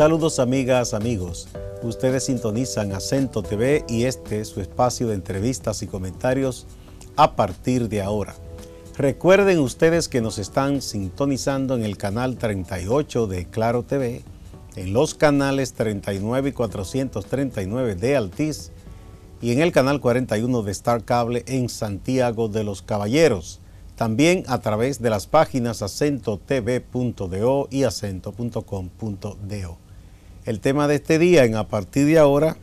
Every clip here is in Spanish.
Saludos amigas, amigos. Ustedes sintonizan Acento TV y este es su espacio de entrevistas y comentarios a partir de ahora. Recuerden ustedes que nos están sintonizando en el canal 38 de Claro TV, en los canales 39 y 439 de Altiz y en el canal 41 de Star Cable en Santiago de los Caballeros. También a través de las páginas acentotv.do y acento.com.do el tema de este día en a partir de ahora,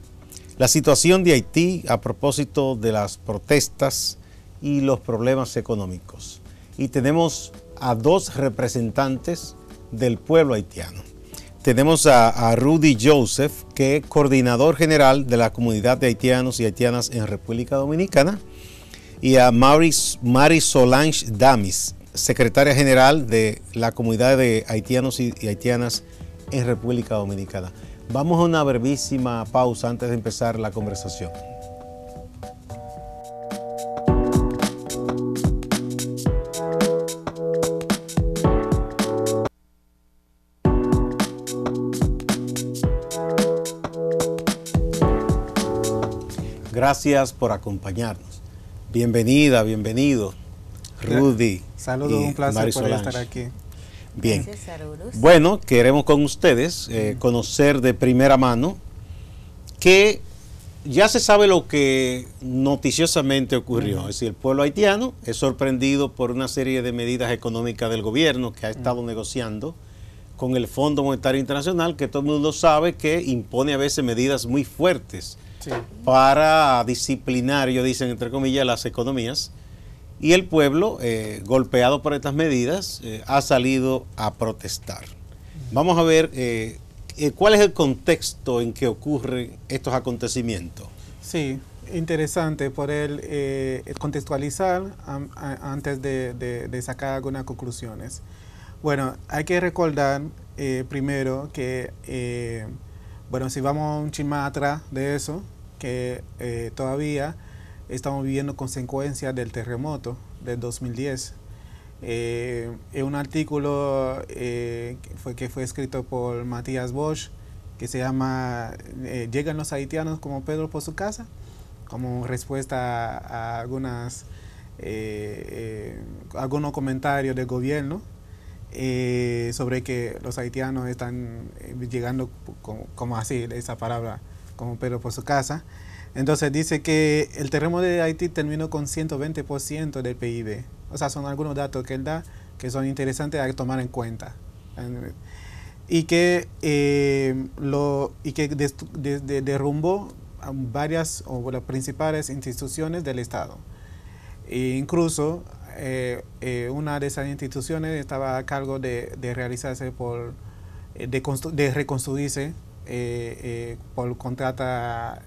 la situación de Haití a propósito de las protestas y los problemas económicos. Y tenemos a dos representantes del pueblo haitiano. Tenemos a, Rudy Joseph, que es coordinador general de la comunidad de haitianos y haitianas en República Dominicana, y a Maris, Solange Damis, secretaria general de la comunidad de haitianos y, haitianas en República Dominicana. Vamos a una brevísima pausa antes de empezar la conversación. Gracias por acompañarnos. Bienvenida, bienvenido, Rudy. Saludos, un placer por estar aquí. Bien. bueno, queremos con ustedes eh, conocer de primera mano que ya se sabe lo que noticiosamente ocurrió. Es decir, el pueblo haitiano es sorprendido por una serie de medidas económicas del gobierno que ha estado negociando con el Fondo Monetario Internacional, que todo el mundo sabe que impone a veces medidas muy fuertes para disciplinar, yo dicen entre comillas, las economías y el pueblo, eh, golpeado por estas medidas, eh, ha salido a protestar. Vamos a ver eh, cuál es el contexto en que ocurren estos acontecimientos. Sí, interesante por el contextualizar antes de, sacar algunas conclusiones. Bueno, hay que recordar primero que, bueno, si vamos un chisme atrás de eso, que todavía estamos viviendo consecuencias del terremoto del 2010. Eh, un artículo eh, que, fue, que fue escrito por Matías Bosch que se llama eh, Llegan los haitianos como Pedro por su casa, como respuesta a, eh, algunos comentarios del gobierno sobre que los haitianos están llegando como así, esa palabra, como Pedro por su casa. Entonces dice que el terremoto de Haití terminó con 120% del PIB. O sea, son algunos datos que él da que son interesantes a tomar en cuenta. Y que, eh, lo, y que derrumbó varias o las principales instituciones del Estado. E incluso eh, eh, una de esas instituciones estaba a cargo de, realizarse por, de, de reconstruirse por contrata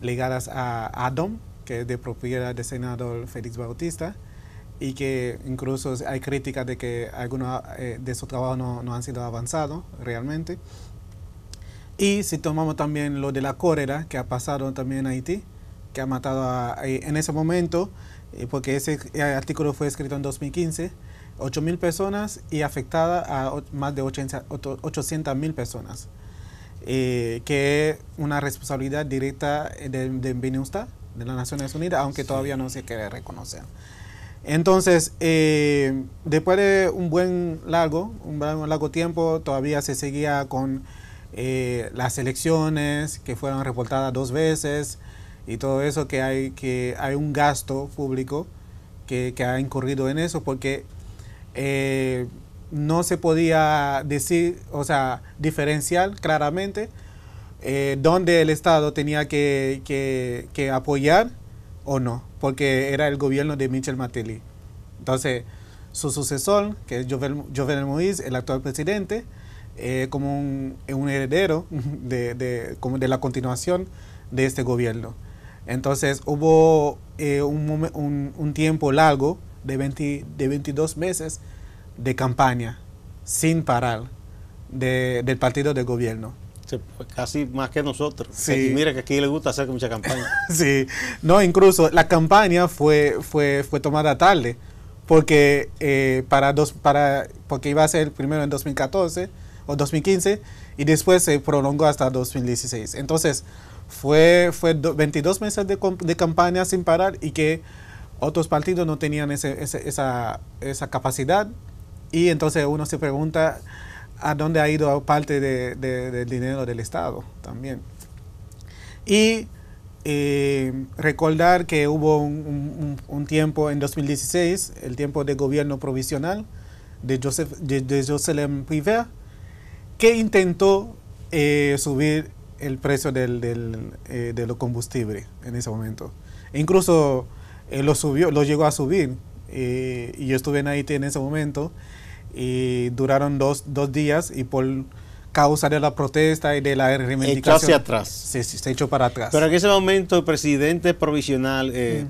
ligadas a Adam, que es de propiedad del senador Félix Bautista, y que incluso hay críticas de que algunos eh, de sus trabajos no, han sido avanzados realmente. Y si tomamos también lo de la cólera que ha pasado también en Haití, que ha matado eh, en ese momento, eh, porque ese artículo fue escrito en 2015, 8.000 personas y afectada a más de 800.000 personas. Eh, que es una responsabilidad directa de, de de las Naciones Unidas, aunque todavía no se quiere reconocer. Entonces, eh, después de un buen largo, un largo tiempo, todavía se seguía con eh, las elecciones que fueron reportadas dos veces y todo eso, que hay, que hay un gasto público que, ha incurrido en eso, porque no se podía decir, o sea, diferenciar claramente eh, dónde el Estado tenía que, que, apoyar o no, porque era el gobierno de Michel Martelly. Entonces, su sucesor, que es Jovenel, Jovenel Moïse, el actual presidente, eh, como un, heredero de, de, de la continuación de este gobierno. Entonces hubo eh, un, un, tiempo largo de, de 22 meses de campaña sin parar de, del partido de gobierno. Pues casi más que nosotros. Sí. mira que aquí le gusta hacer mucha campaña. sí, no, incluso la campaña fue, fue, fue tomada tarde, porque, eh, para dos, para, porque iba a ser primero en 2014 o 2015 y después se prolongó hasta 2016. Entonces, fue, fue 22 meses de, de campaña sin parar y que otros partidos no tenían ese, esa, esa capacidad y entonces uno se pregunta a dónde ha ido parte del dinero del Estado también. Y eh, recordar que hubo un, tiempo en 2016, el tiempo de gobierno provisional de, Joseph, de, Jocelyn que intentó eh, subir el precio del, del, eh, de los combustibles en ese momento. E incluso lo, subió, lo llegó a subir y yo estuve en Haití en ese momento y duraron dos, dos días y por causa de la protesta y de la reivindicación. hacia atrás. Se, echó para atrás. Pero en ese momento el presidente provisional eh,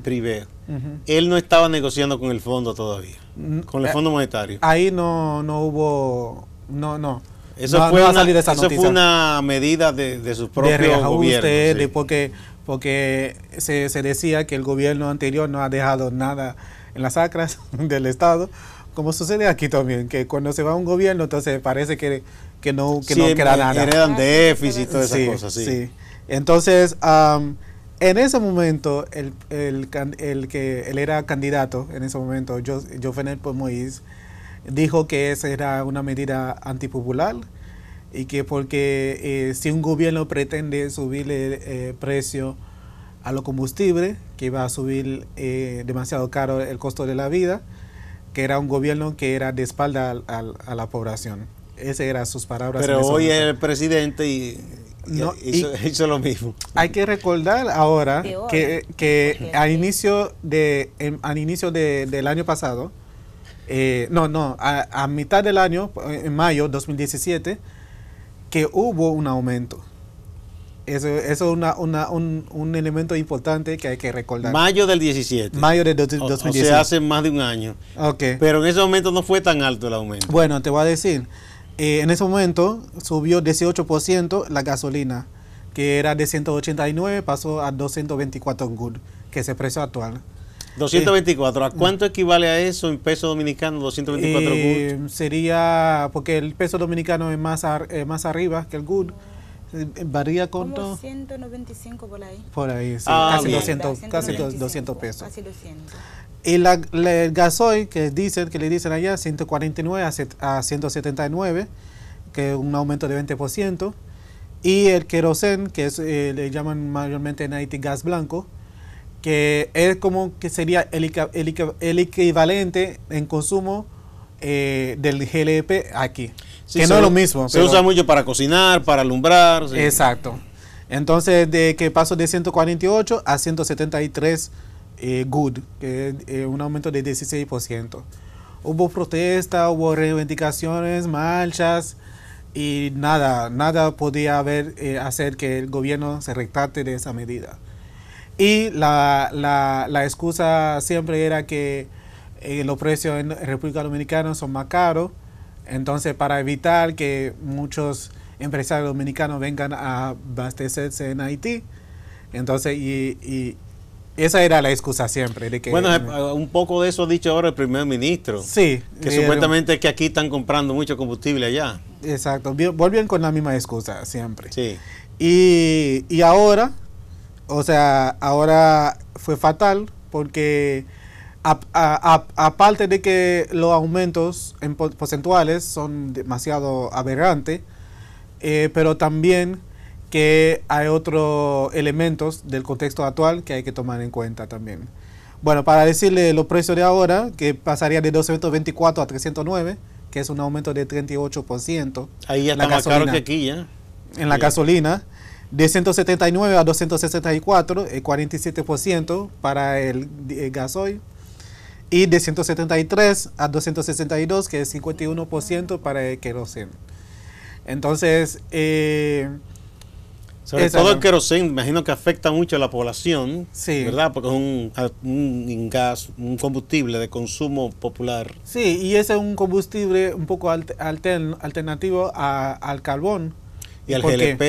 él no estaba negociando con el fondo todavía, mm, con el eh, Fondo Monetario. Ahí no, no hubo, no, no. Eso, fue, una, esa una, medida de, de sus propios gobiernos. porque porque se, se decía que el gobierno anterior no ha dejado nada en las sacras del Estado como sucede aquí también, que cuando se va a un gobierno, entonces parece que, no, que queda nada. Ah, déficit, todas esas cosas, sí. Entonces, en ese momento, el, que él era candidato, en ese momento, jo, Jovenel Mois dijo que esa era una medida antipopular y que porque eh, si un gobierno pretende subir el eh, precio a los combustibles, que va a subir eh, demasiado caro el costo de la vida, que era un gobierno que era de espalda al, a la población. Esas eran sus palabras. Pero hoy el presidente y, hizo, lo mismo. Hay que recordar ahora que, que em, al inicio, de, del año pasado, eh, no, no, a, a mitad del año, en mayo 2017, que hubo un aumento eso, eso es un, un, elemento importante que hay que recordar. Mayo del 17. Mayo del 2017. O, sea, hace más de un año. Okay. Pero en ese momento no fue tan alto el aumento. Bueno, te voy a decir. Eh, en ese momento subió 18% la gasolina, que era de 189, pasó a 224 good, que es el precio actual. 224, ¿a eh, cuánto equivale a eso en peso dominicano? 224 eh, good. Sería, porque el peso dominicano es más, más arriba que el good ¿Varía con todo. 195 por ahí. Por ahí, sí. Ah, casi, 200, pesos. Y el gasoil que dicen, que le dicen allá, 149 a, 179, que es un aumento de 20%. Y el querosen, que eh, le llaman mayormente en Haití gas blanco, que es como que sería el, equivalente en consumo eh, del GLP aquí que no es lo mismo. Se usa mucho para cocinar, para alumbrar. Exacto. Entonces, de que pasó de 148 a 173 eh, good, eh, un aumento de 16%. Hubo protestas, hubo reivindicaciones, marchas y nada, nada podía haber, eh, hacer que el gobierno se retrate de esa medida. Y la, la excusa siempre era que los precios en República Dominicana son más caros entonces, para evitar que muchos empresarios dominicanos vengan a abastecerse en Haití, entonces, y, esa era la excusa siempre. De que, bueno, eh, eh, un poco de eso ha dicho ahora el primer ministro. Sí. Que eh, supuestamente es que aquí están comprando mucho combustible allá. Exacto. vuelven con la misma excusa siempre. Sí. Y, y ahora, o sea, ahora fue fatal porque aparte de que los aumentos en porcentuales son demasiado aberrantes, eh, pero también que hay otros elementos del contexto actual que hay que tomar en cuenta también. Bueno, para decirle los precios de ahora, que pasaría de 224 a 309, que es un aumento de 38%. Ahí ya está más caro que aquí, ya. ¿eh? En la gasolina de 179 a 264, el 47% para el eh, gasoil y de 173 a 262, que es 51% para el queroseno. Entonces, eh, sobre todo el queroseno, imagino que afecta mucho a la población, ¿verdad? Porque es un, gas, un combustible de consumo popular. Sí, y ese es un combustible un poco alternativo al carbón, y al GLP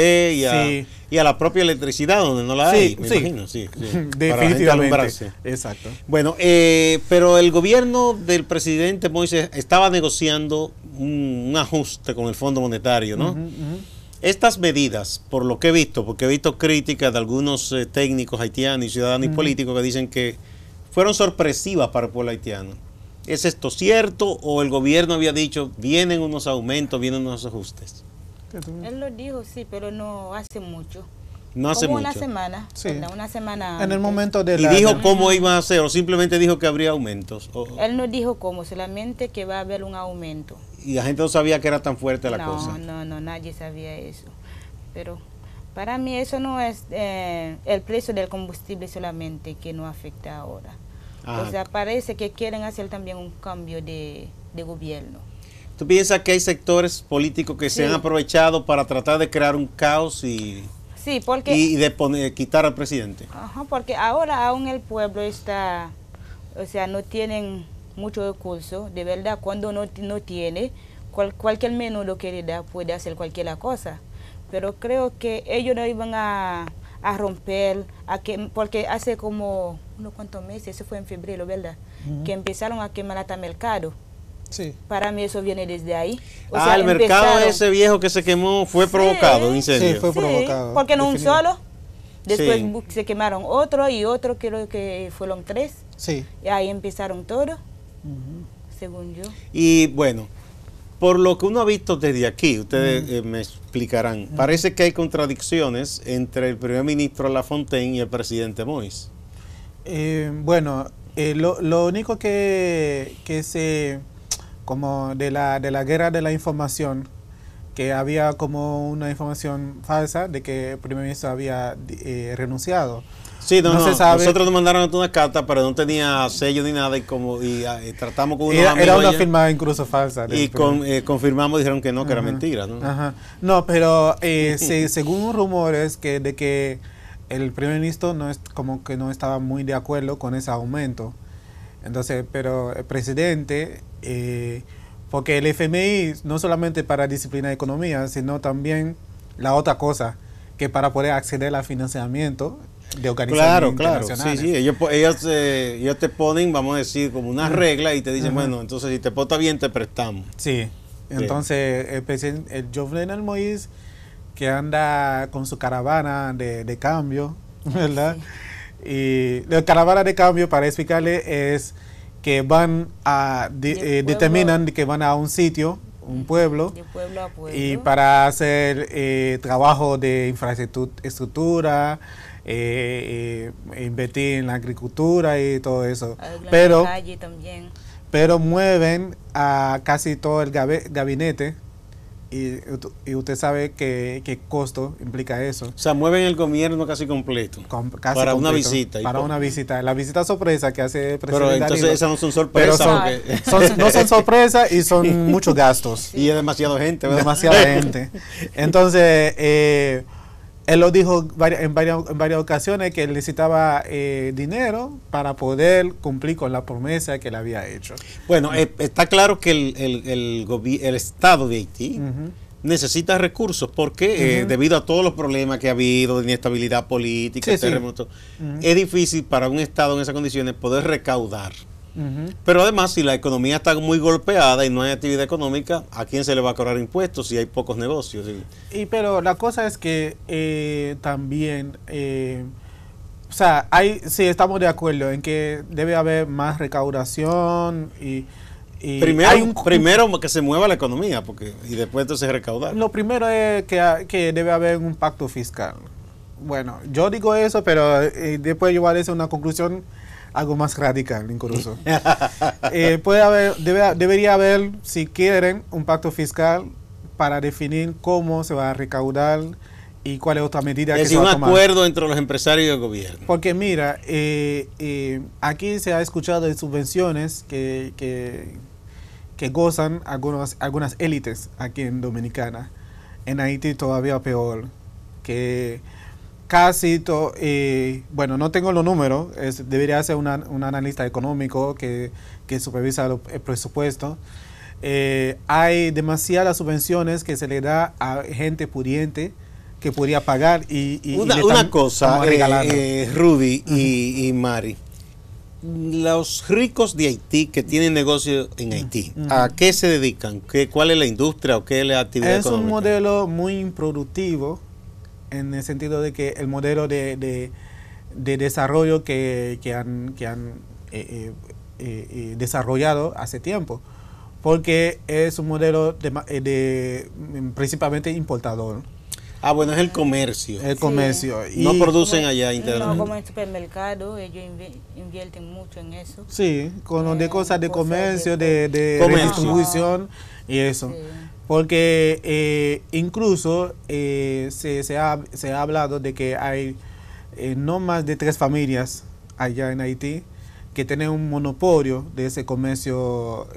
y a, la propia electricidad donde no la hay, me imagino, sí, Definitivamente. Exacto. Bueno, eh, pero el gobierno del presidente Moisés estaba negociando un, ajuste con el Fondo Monetario, ¿no? Estas medidas, por lo que he visto, porque he visto críticas de algunos eh, técnicos haitianos y ciudadanos y políticos que dicen que fueron sorpresivas para el pueblo haitiano. ¿Es esto cierto o el gobierno había dicho, vienen unos aumentos, vienen unos ajustes? Él lo dijo, sí, pero no hace mucho. No hace como mucho. una semana. Una semana. En el momento de ¿Y dijo cómo iba a ser o simplemente dijo que habría aumentos? Él no dijo cómo, solamente que va a haber un aumento. ¿Y la gente no sabía que era tan fuerte la cosa? No, no, nadie sabía eso. Pero para mí eso no es eh, el precio del combustible solamente que no afecta ahora. O ah. sea, parece que quieren hacer también un cambio de gobierno. ¿Tú piensas que hay sectores políticos que se han aprovechado para tratar de crear un caos y, y de quitar al presidente? Ajá, porque ahora aún el pueblo está, o sea, no tienen mucho recurso, de verdad, cuando no, tiene, cual, cualquier menudo que le da puede hacer cualquier cosa. Pero creo que ellos no iban a, romper, a que, porque hace como unos cuantos meses, eso fue en febrero, ¿verdad? Que empezaron a quemar hasta mercado. Para mí eso viene desde ahí. ah, el mercado ese viejo que se quemó fue provocado, un incendio. Sí, fue provocado. porque no un solo. Después se quemaron otro y otro, creo que fueron tres. Sí. Y ahí empezaron todos, según yo. Y bueno, por lo que uno ha visto desde aquí, ustedes eh, me explicarán, parece que hay contradicciones entre el primer ministro Lafontaine y el presidente Mois. Eh, bueno, eh, lo, único que se como de la, de la guerra de la información, que había como una información falsa de que el primer ministro había eh, renunciado. Sí, no, nosotros nos mandaron una carta, pero no tenía sello ni nada y como y, ah, tratamos con era, una firma incluso falsa. Y con, eh, confirmamos, dijeron que no, que era mentira. No, ajá. no pero eh, según rumores que de que el primer ministro no es como que no estaba muy de acuerdo con ese aumento. Entonces, pero el presidente eh, porque el FMI no solamente para disciplinar economía, sino también la otra cosa, que para poder acceder al financiamiento de organizaciones claro, claro. Sí, sí. Eh, ellos, te ponen, vamos a decir, como una regla y te dicen, bueno, entonces si te porta bien, te prestamos. Sí. Entonces, el, el Jovenel Moïse, que anda con su caravana de, cambio, ¿verdad? Y la caravana de cambio, para explicarle, es que van a eh, determinan que van a un sitio un pueblo, y para hacer eh, trabajo de infraestructura, eh, eh, invertir en la agricultura y todo eso. Pero, pero mueven a casi todo el gabinete y, usted sabe qué costo implica eso. O sea, mueven el gobierno casi completo. para una visita. Para una visita. La visita sorpresa que hace el presidente. Pero entonces esas no son sorpresas. no son sorpresas y son muchos gastos. Y es demasiada gente, Demasiada gente. Entonces, eh, él lo dijo en varias, en varias ocasiones que necesitaba eh, dinero para poder cumplir con la promesa que le había hecho. Bueno, eh, está claro que el, Estado de Haití necesita recursos porque eh, debido a todos los problemas que ha habido, de inestabilidad política, es difícil para un Estado en esas condiciones poder recaudar. Pero además, si la economía está muy golpeada y no hay actividad económica, ¿a quién se le va a cobrar impuestos si hay pocos negocios? Y, pero la cosa es que eh, también, eh, o sea, hay, sí, estamos de acuerdo en que debe haber más recaudación y... primero, primero que se mueva la economía porque y después entonces recaudar. Lo primero es que, debe haber un pacto fiscal. Bueno, yo digo eso, pero eh, después yo voy a una conclusión algo más radical incluso. Eh, puede haber, debería haber, si quieren, un pacto fiscal para definir cómo se va a recaudar y cuál es otra medida que se va a tomar. un acuerdo entre los empresarios y el gobierno. Porque mira, eh, eh, aquí se ha escuchado de subvenciones que, gozan algunas élites aquí en Dominicana. En Haití todavía peor, que casi, todo bueno, no tengo los números, debería ser un analista económico que, supervisa el presupuesto. Eh, hay demasiadas subvenciones que se le da a gente pudiente que podría pagar y... y una, cosa, eh, eh, Rudy y, Mari. Los ricos de Haití que tienen negocio en Haití, ¿a qué se dedican? ¿Qué, ¿Cuál es la industria o qué es la actividad? Es un modelo muy improductivo en el sentido de que el modelo de, desarrollo que, que, han, eh, eh, eh, desarrollado hace tiempo, porque es un modelo de, de mm, principalmente importador. Ah, bueno, es el comercio. El comercio. no producen allá internamente. No, como en supermercado, ellos invierten mucho en eso. Sí, con de cosas de comercio, de, distribución y eso. Porque eh, incluso eh, se, ha, hablado de que hay eh, no más de tres familias allá en Haití que tienen un monopolio de ese comercio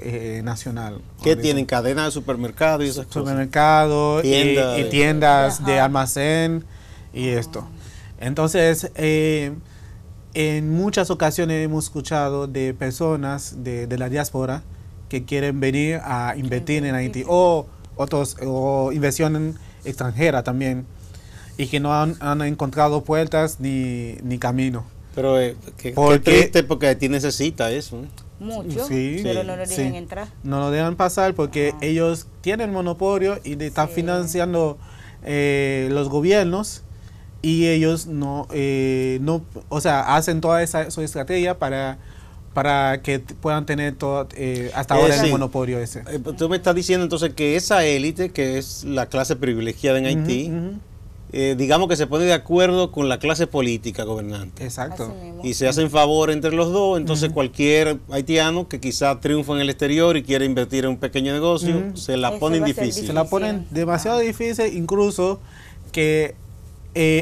nacional. Que tienen cadenas de supermercados y supermercados, y, tiendas de, almacén y esto. Entonces, en muchas ocasiones hemos escuchado de personas de, de la diáspora que quieren venir a invertir en Haití o otros, o inversión extranjera también, y que no han, encontrado puertas ni, camino. Pero porque, eh, qué porque a ti necesita eso. ¿eh? Mucho, pero no lo dejan entrar. No lo dejan pasar porque ah. ellos tienen monopolio y están financiando eh, los gobiernos y ellos no, no, o sea, hacen toda esa su estrategia para para que puedan tener todo, eh, hasta ahora sí. el monopolio ese. Eh, tú me estás diciendo entonces que esa élite, que es la clase privilegiada en Haití, eh, digamos que se pone de acuerdo con la clase política gobernante. Exacto. Y se hacen favor entre los dos, entonces cualquier haitiano que quizá triunfa en el exterior y quiere invertir en un pequeño negocio, se la ponen difícil. Se la ponen demasiado ah. difícil, incluso que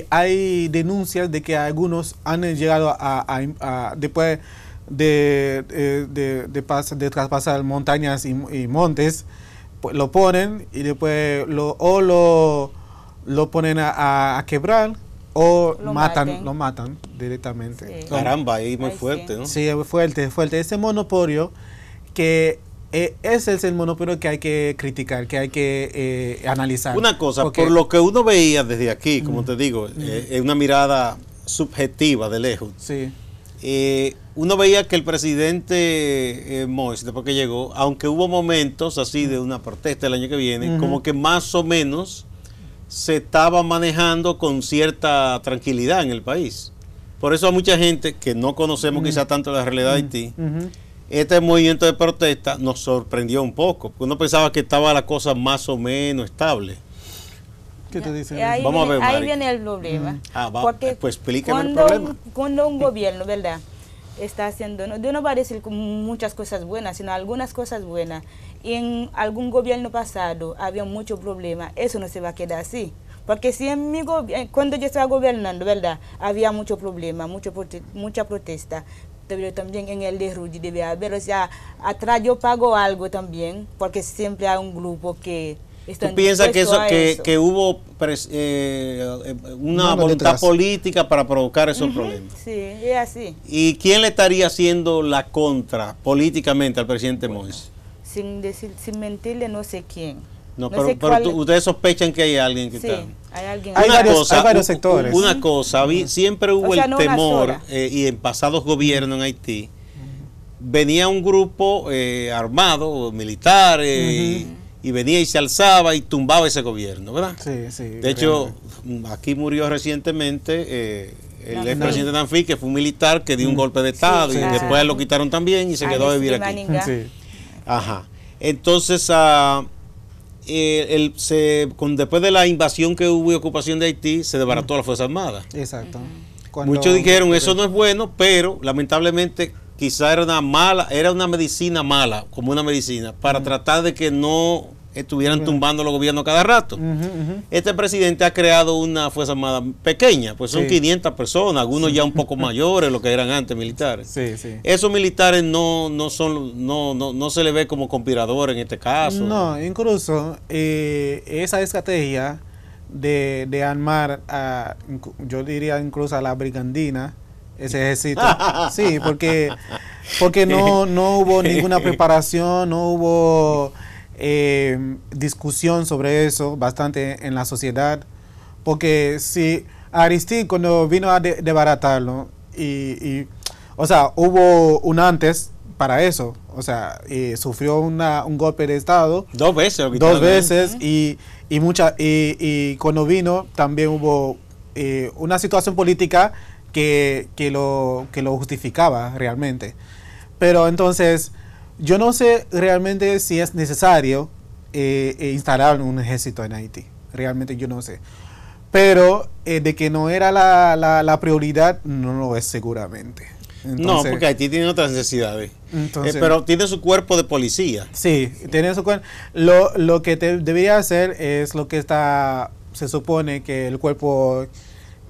hay denuncias de que algunos han llegado a después eh, de, de, de, de traspasar montañas y, montes, pues, lo ponen y después lo, o lo, ponen a, quebrar o lo matan, lo matan directamente. Caramba, ahí muy fuerte, ¿no? Sí, es fuerte, fuerte. Ese monopolio que eh, ese es el monopolio que hay que criticar, que hay que eh, analizar. Una cosa, por lo que uno veía desde aquí, como mm. te digo, mm. es una mirada subjetiva de lejos. Sí eh, uno veía que el presidente Moisés, eh, Mois, después que llegó, aunque hubo momentos así de una protesta el año que viene, como que más o menos se estaba manejando con cierta tranquilidad en el país. Por eso a mucha gente que no conocemos quizá tanto la realidad de Haití, este movimiento de protesta nos sorprendió un poco, porque uno pensaba que estaba la cosa más o menos estable. ¿Qué te dicen? Ahí, viene, el problema. Mm. Ah, vamos. pues explíqueme el problema. Cuando un gobierno, ¿verdad? Está haciendo, no, no voy a decir muchas cosas buenas, sino algunas cosas buenas. Y en algún gobierno pasado había mucho problema. Eso no se va a quedar así. Porque si en mi gobierno, eh, cuando yo estaba gobernando, ¿verdad? Había mucho problema, mucho mucha protesta. también en el de Rudy debe haber, o sea, atrás yo pago algo también, porque siempre hay un grupo que ¿Tú piensas que, eso, que, hubo eh, eh, una voluntad política para provocar esos problemas? Sí, es así. ¿Y quién le estaría haciendo la contra políticamente al presidente Moïse? Sin, decir, sin mentirle, no sé quién. No, pero, ustedes sospechan que hay alguien que está. Hay, alguien. hay, varios, sectores. Una cosa, siempre hubo el temor, eh, y en pasados gobiernos en Haití, venía un grupo armado, militar, y venía y se alzaba y tumbaba ese gobierno, ¿verdad? Sí, sí. De hecho, aquí murió recientemente eh, el expresidente Danfi, que fue un militar que dio un mm. golpe de Estado y después lo quitaron también y se quedó a vivir aquí. Sí. Ajá. Entonces, ah, eh, el, se, con, después de la invasión que hubo y ocupación de Haití, se desbarató mm. la Fuerza Armada. Exacto. Mm. Muchos dijeron, eso no es bueno, pero lamentablemente quizá era una mala, era una medicina mala, como una medicina, para tratar de que no estuvieran tumbando los gobiernos cada rato. Este presidente ha creado una Fuerza Armada pequeña, pues son 500 personas, algunos ya un poco mayores, lo que eran antes militares. Sí, Esos militares no, son, no, no, no se le ve como conspirador en este caso. No, incluso eh, esa estrategia de, de armar, a, yo diría incluso a la brigandina, ese ejército. Sí, porque, porque no, no hubo ninguna preparación, no hubo eh, discusión sobre eso bastante en la sociedad. Porque si Aristide cuando vino a desbaratarlo, y, o sea, hubo un antes para eso, o sea, sufrió un golpe de Estado. Dos veces. Dos ¿eh? veces y, y, y, y cuando vino también hubo eh, una situación política que, lo, lo justificaba realmente. Pero entonces, yo no sé realmente si es necesario eh, eh, instalar un ejército en Haití. Realmente yo no sé. Pero eh, de que no era la, prioridad, no lo es seguramente. no, porque Haití tiene otras necesidades. Entonces, pero tiene su cuerpo de policía. Sí, tiene su cuerpo. Lo, que te debería hacer es lo que está, se supone que el cuerpo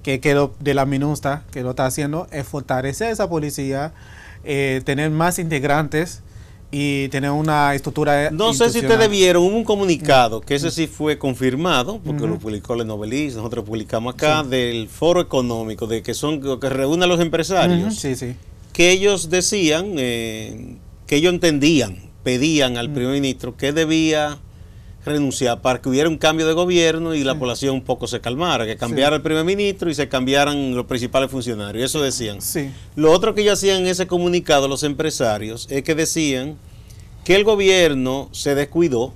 que, quedó de la MINUSTA que lo está haciendo es fortalecer esa policía, eh, tener más integrantes y tener una estructura. No sé si ustedes vieron, un comunicado, que ese mm. sí fue confirmado, porque lo publicó la novelista, nosotros publicamos acá, del foro económico, de que son que reúne a los empresarios, que ellos decían, eh, que ellos entendían, pedían al mm. primer ministro que debía renunciar para que hubiera un cambio de gobierno y la población un poco se calmara, que cambiara el primer ministro y se cambiaran los principales funcionarios. Eso decían. Lo otro que ellos hacían en ese comunicado, los empresarios, es que decían que el gobierno se descuidó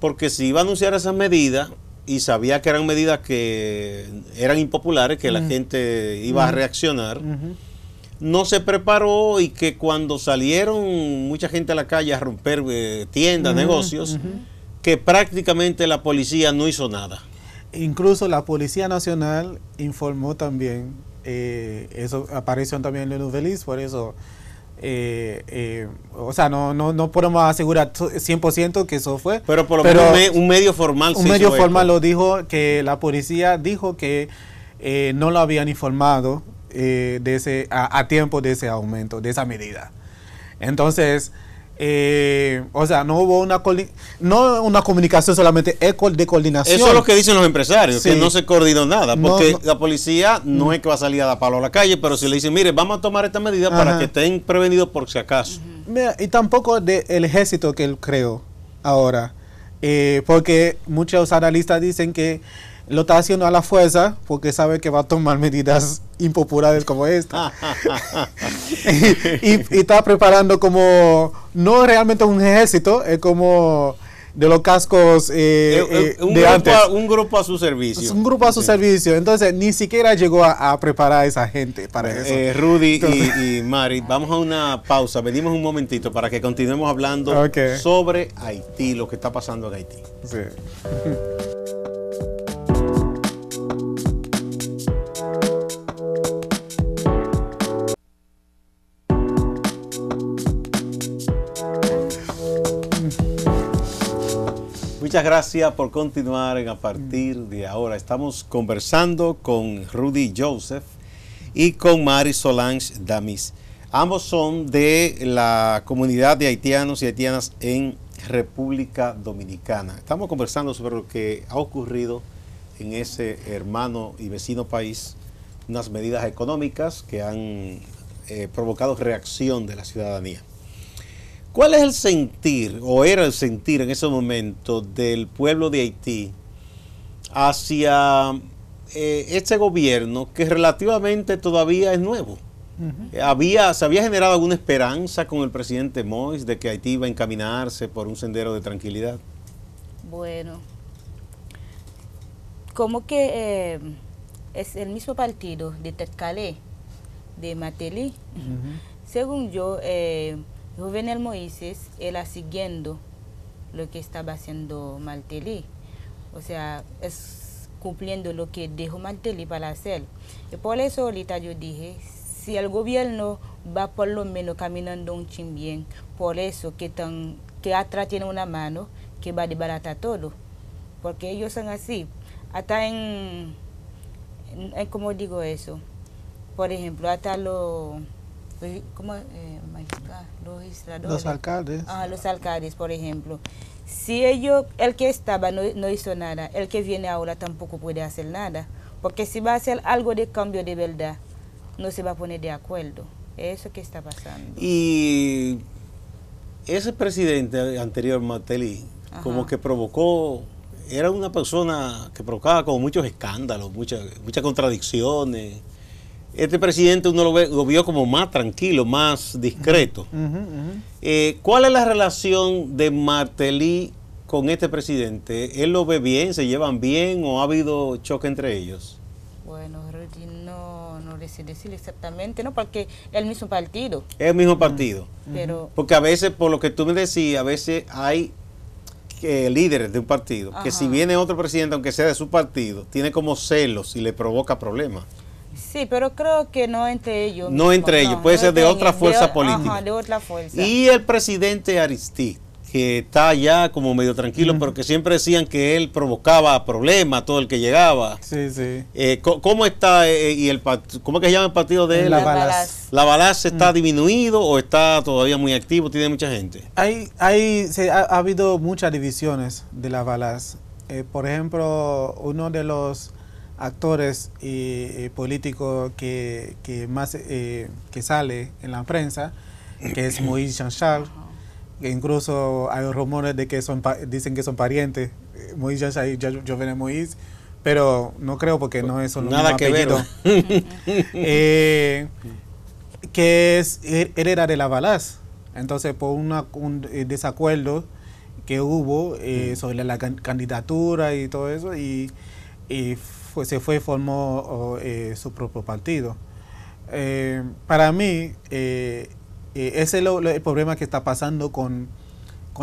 porque si iba a anunciar esas medidas y sabía que eran medidas que eran impopulares, que la gente iba a reaccionar no se preparó y que cuando salieron mucha gente a la calle a romper eh, tiendas, negocios, que prácticamente la policía no hizo nada. Incluso la Policía Nacional informó también, eh, eso apareció también en los por eso, eh, eh, o sea, no, no, podemos asegurar 100% que eso fue. Pero por lo menos un, medio formal. Un medio formal lo dijo, que la policía dijo que no lo habían informado de ese, a tiempo de ese aumento, de esa medida. Entonces, eh, o sea, no hubo una no una comunicación solamente de coordinación. Eso es lo que dicen los empresarios, que no se coordinó nada, porque la policía no, mm. es que va a salir a dar palo a la calle, pero si le dicen, mire, vamos a tomar esta medida para que estén prevenidos por si acaso. y tampoco del ejército que él creó ahora, eh, porque muchos analistas dicen que lo está haciendo a la fuerza porque sabe que va a tomar medidas impopulares como esta. y, está preparando como, no realmente un ejército, es como de los cascos eh, eh, eh, un de grupo A, un grupo a su servicio. Es un grupo a su servicio. Entonces, ni siquiera llegó a, preparar a esa gente para eso. Rudy y, Mari, vamos a una pausa. venimos un momentito para que continuemos hablando sobre Haití, lo que está pasando en Haití. Sí. Muchas gracias por continuar en a partir de ahora. Estamos conversando con Rudy Joseph y con Mari Solange Damis. Ambos son de la comunidad de haitianos y haitianas en República Dominicana. Estamos conversando sobre lo que ha ocurrido en ese hermano y vecino país, unas medidas económicas que han eh, provocado reacción de la ciudadanía. ¿Cuál es el sentir, o era el sentir en ese momento, del pueblo de Haití hacia eh, este gobierno que relativamente todavía es nuevo? Eh, había, se había generado alguna esperanza con el presidente Mois de que Haití iba a encaminarse por un sendero de tranquilidad. Bueno, como que eh, es el mismo partido de Tercalé, de Matelí, según yo, eh, Juvenel Moises era siguiendo lo que estaba haciendo Malteli, o sea, es cumpliendo lo que dejó Martelly para hacer. Y por eso ahorita yo dije, si el gobierno va por lo menos caminando un chin bien, por eso que, tan, que atrás tiene una mano que va a desbaratar todo, porque ellos son así, hasta en, en, ¿cómo digo eso? Por ejemplo, hasta lo como eh, los, los alcaldes. Ah, los alcaldes, por ejemplo. Si ellos, el que estaba no, hizo nada, el que viene ahora tampoco puede hacer nada, porque si va a hacer algo de cambio de verdad, no se va a poner de acuerdo. Eso que está pasando. Y ese presidente anterior, Martelly, como que provocó, era una persona que provocaba como muchos escándalos, muchas, muchas contradicciones este presidente uno lo, ve, vio como más tranquilo, más discreto. Eh, ¿Cuál es la relación de Martelly con este presidente? ¿Él lo ve bien? ¿Se llevan bien? ¿O ha habido choque entre ellos? Bueno, no, no sé decir exactamente, ¿no? Porque es el mismo partido. Es el mismo partido. Pero, Porque a veces, por lo que tú me decías, a veces hay eh, líderes de un partido que si viene otro presidente, aunque sea de su partido, tiene como celos y le provoca problemas. Sí, pero creo que no entre ellos. No entre ellos, puede ser de otra fuerza política. Ajá, de otra fuerza. Y el presidente Aristí, que está ya como medio tranquilo, Porque pero que siempre decían que él provocaba problemas todo el que llegaba. Sí, sí. Eh, ¿Cómo está eh, eh, y el cómo es que se llama el partido de él? La Balaz. ¿La Balaz está disminuido o está todavía muy activo? ¿Tiene mucha gente? Hay, hay, se, ha, habido muchas divisiones de la Balaz. por ejemplo, uno de los actores y, eh, políticos que, más eh, que sale en la prensa, que es Moïse jean que incluso hay rumores de que son dicen que son parientes, eh, Moïse Jean-Charles y Jovenel Moïse, pero no creo porque no es un Nada que Ver. que es, él er, de la Balaz, entonces por un desacuerdo que hubo mm. sobre la candidatura y todo eso, y, y se fue formó eh, su propio partido. Eh, para mí, eh, ese es el, problema que está pasando con,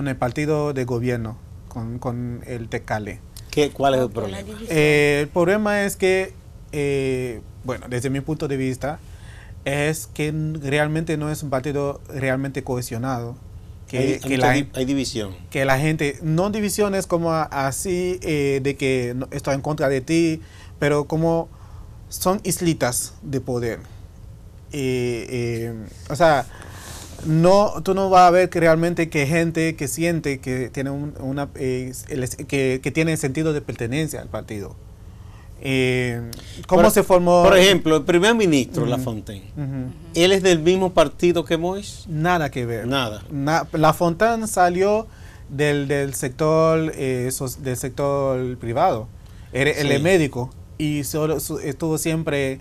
el partido de gobierno, con, el Tecale. ¿Qué, ¿Cuál es el problema? el problema es que, bueno, desde mi punto de vista, es que realmente no es un partido realmente cohesionado que, hay, la, división. Que la gente, no divisiones como así, eh, de que está en contra de ti, pero como son islitas de poder. Eh, o sea, no, tú no vas a ver realmente que gente que siente que tiene una, eh, que tiene sentido de pertenencia al partido. Eh, ¿Cómo se formó? Por ejemplo, el primer ministro La Fontaine. ¿Él es del mismo partido que Mois? Nada que ver. Nada. la salió del, del sector eh, del sector privado. Él, es médico y estuvo siempre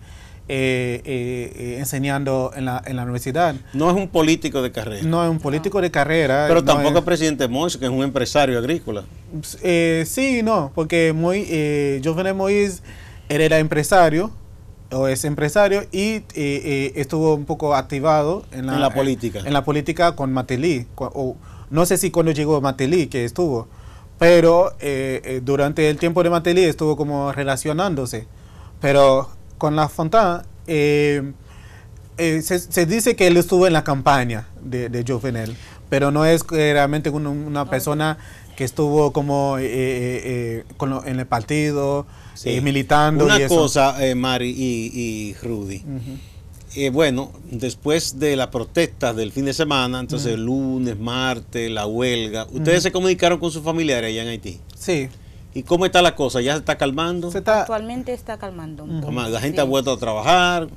eh, eh, eh, enseñando en la, en la, universidad. No es un político de carrera. No es un político de carrera. Pero tampoco es... presidente Mois, que es un empresario agrícola. Pues, sí, no, porque muy, eh, Jovenel Mois era empresario o es empresario y estuvo un poco activado en la, política. En, la política con Matelí. no sé si cuando llegó Matelí que estuvo, pero durante el tiempo de Matelí estuvo como relacionándose. Pero con La Fontana, eh, eh, se, dice que él estuvo en la campaña de, de Jovenel, pero no es realmente una, persona que estuvo como eh, en el partido, militando. Una cosa, Mari y, Rudy. bueno, después de la protesta del fin de semana, entonces el lunes, martes, la huelga, ¿ustedes se comunicaron con sus familiares allá en Haití? Sí. ¿Y cómo está la cosa? ¿Ya se está calmando? está... Actualmente está calmando. Un poco. La gente ha vuelto a trabajar.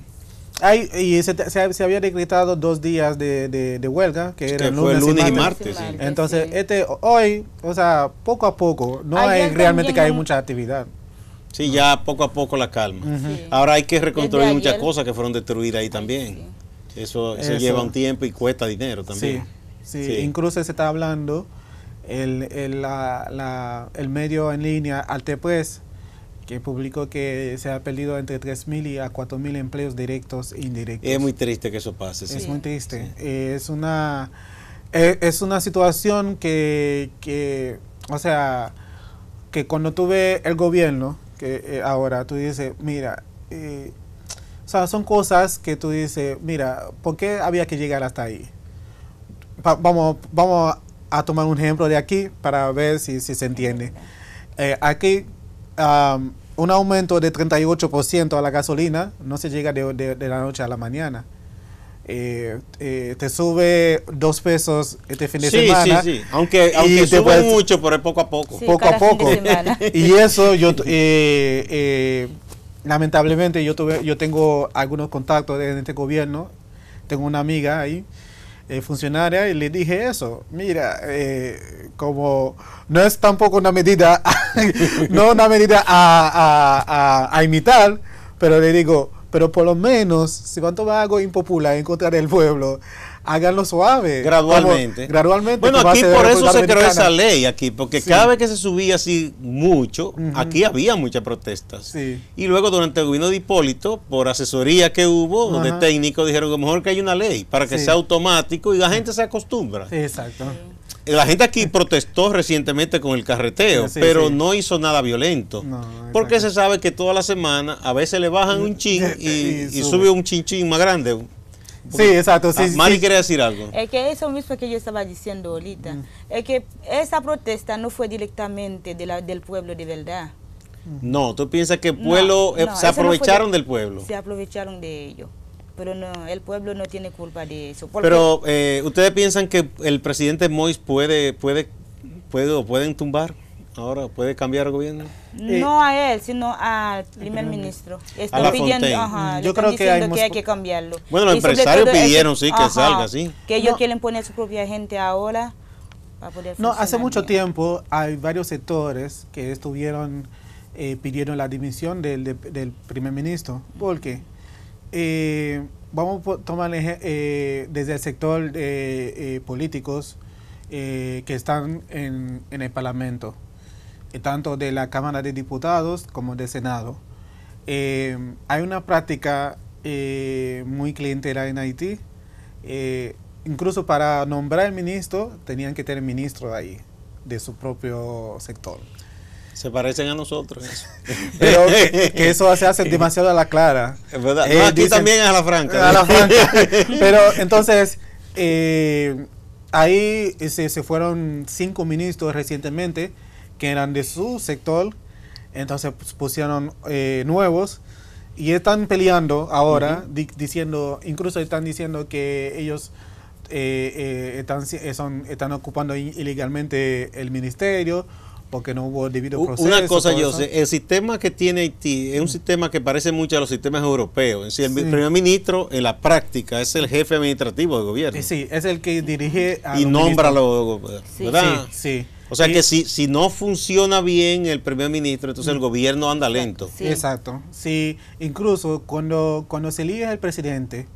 y se, había decretado dos días de, huelga, que, era el lunes, y martes. Entonces, este hoy, o sea, poco a poco, no hay realmente que hay mucha actividad. Sí, ya poco a poco la calma. Ahora hay que reconstruir muchas cosas que fueron destruidas ahí también. Eso, lleva un tiempo y cuesta dinero también. sí. incluso se está hablando el, el, medio en línea Altepres que publicó que se ha perdido entre 3.000 y a 4.000 empleos directos e indirectos. Es muy triste que eso pase. Es muy triste. Eh, es, una, eh, es una situación que, o sea, que cuando tuve el gobierno, que eh, ahora tú dices, mira, o sea, son cosas que tú dices, mira, ¿por qué había que llegar hasta ahí? vamos, vamos a tomar un ejemplo de aquí para ver si, se entiende. Eh, aquí un aumento de 38% a la gasolina no se llega de, la noche a la mañana. Eh, eh, te sube dos pesos este fin de semana. aunque, aunque sube mucho, pero poco a poco. poco a poco. y eso yo... lamentablemente yo, yo tengo algunos contactos en este gobierno. Tengo una amiga ahí eh, funcionaria y le dije eso. Mira, eh, como no es tampoco una medida, no una medida a, imitar, pero le digo, pero por lo menos, si cuanto hago impopular encontrar el pueblo, háganlo suave. Gradualmente. gradualmente. Bueno, aquí por eso se creó esa ley aquí, porque cada vez que se subía así mucho, aquí había muchas protestas. Y luego durante el gobierno de Hipólito, por asesoría que hubo de técnicos, dijeron que mejor que hay una ley para que sea automático y la gente se acostumbra. exacto. Eh, la gente aquí protestó recientemente con el carreteo, pero no hizo nada violento. porque se sabe que toda la semana a veces le bajan un chin y, sube. y sube un chinchín más grande, Sí, exacto. Ah, sí, quiere decir algo. Es que eso mismo que yo estaba diciendo ahorita, mm. es que esa protesta no fue directamente de la, del pueblo de verdad. Mm. No, tú piensas que el pueblo eh, se aprovecharon del pueblo. Se aprovecharon de ello. Pero no, el pueblo no tiene culpa de eso. Pero eh, ustedes piensan que el presidente Mois puede, puede, pueden tumbar. Ahora, ¿puede cambiar el gobierno? Eh, no a él, sino al primer ministro. Están pidiendo, mm, Yo creo que hay, que cambiarlo. Bueno, los empresarios pidieron, sí, que salga, sí. Que ellos quieren poner su propia gente ahora No, hace mucho tiempo hay varios sectores que estuvieron, eh, pidieron la dimisión del, primer ministro. ¿Por eh, vamos a tomar eh, desde el sector de políticos que están en el Parlamento tanto de la Cámara de Diputados como del Senado. Eh, hay una práctica eh, muy clientela en Haití. Eh, incluso para nombrar el ministro, tenían que tener ministro ahí, de su propio sector. Se parecen a nosotros. Pero que, eso se hace demasiado a la clara. Es verdad. aquí también a la franca. A la franca. Pero entonces, ahí se, se fueron cinco ministros recientemente que eran de su sector, entonces pues, pusieron eh, nuevos y están peleando ahora, diciendo, incluso están diciendo que ellos eh, eh, están, son, están ocupando ilegalmente el ministerio porque no hubo debido proceso. Una cosa, yo sé, el sistema que tiene Haití es un mm. sistema que parece mucho a los sistemas europeos. Es decir, el primer ministro en la práctica es el jefe administrativo del gobierno. Sí, es el que dirige Y nombra a los gobiernos. ¿verdad? Sí, sí. O sea que si, si no funciona bien el primer ministro, entonces el mm. gobierno anda lento. Exacto. Sí, incluso cuando, cuando se elige el presidente,